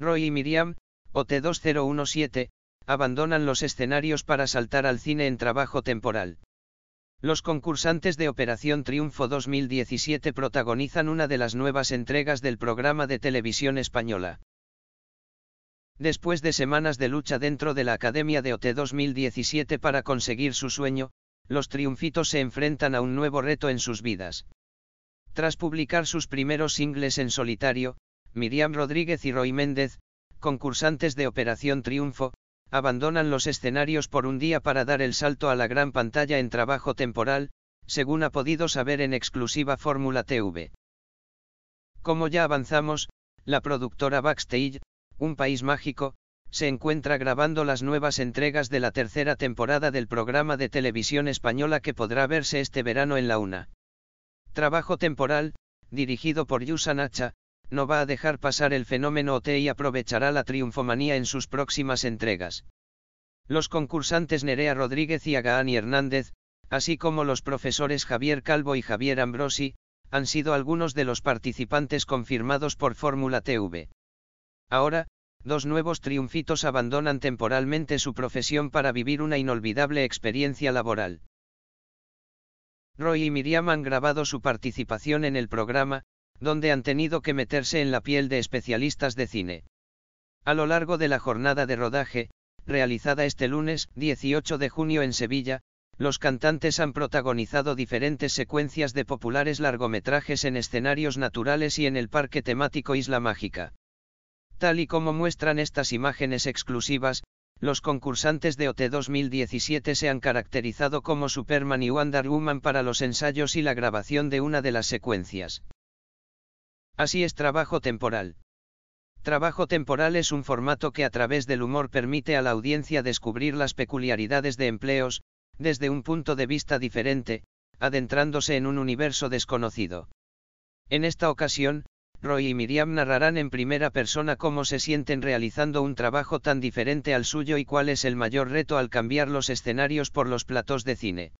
Roy y Miriam, OT2017, abandonan los escenarios para saltar al cine en trabajo temporal. Los concursantes de Operación Triunfo 2017 protagonizan una de las nuevas entregas del programa de televisión española. Después de semanas de lucha dentro de la Academia de OT 2017 para conseguir su sueño, los triunfitos se enfrentan a un nuevo reto en sus vidas. Tras publicar sus primeros singles en solitario, Miriam Rodríguez y Roy Méndez, concursantes de Operación Triunfo, abandonan los escenarios por un día para dar el salto a la gran pantalla en trabajo temporal, según ha podido saber en exclusiva Fórmula TV. Como ya avanzamos, la productora Backstage, Un País Mágico, se encuentra grabando las nuevas entregas de la tercera temporada del programa de televisión española que podrá verse este verano en la UNA. Trabajo temporal, dirigido por Yusan no va a dejar pasar el fenómeno OT y aprovechará la triunfomanía en sus próximas entregas. Los concursantes Nerea Rodríguez y Agaani Hernández, así como los profesores Javier Calvo y Javier Ambrosi, han sido algunos de los participantes confirmados por Fórmula TV. Ahora, dos nuevos triunfitos abandonan temporalmente su profesión para vivir una inolvidable experiencia laboral. Roy y Miriam han grabado su participación en el programa, donde han tenido que meterse en la piel de especialistas de cine. A lo largo de la jornada de rodaje, realizada este lunes 18 de junio en Sevilla, los cantantes han protagonizado diferentes secuencias de populares largometrajes en escenarios naturales y en el parque temático Isla Mágica. Tal y como muestran estas imágenes exclusivas, los concursantes de OT 2017 se han caracterizado como Superman y Wonder Woman para los ensayos y la grabación de una de las secuencias. Así es trabajo temporal. Trabajo temporal es un formato que a través del humor permite a la audiencia descubrir las peculiaridades de empleos, desde un punto de vista diferente, adentrándose en un universo desconocido. En esta ocasión, Roy y Miriam narrarán en primera persona cómo se sienten realizando un trabajo tan diferente al suyo y cuál es el mayor reto al cambiar los escenarios por los platós de cine.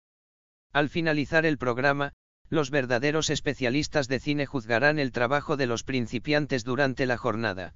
Al finalizar el programa, los verdaderos especialistas de cine juzgarán el trabajo de los principiantes durante la jornada.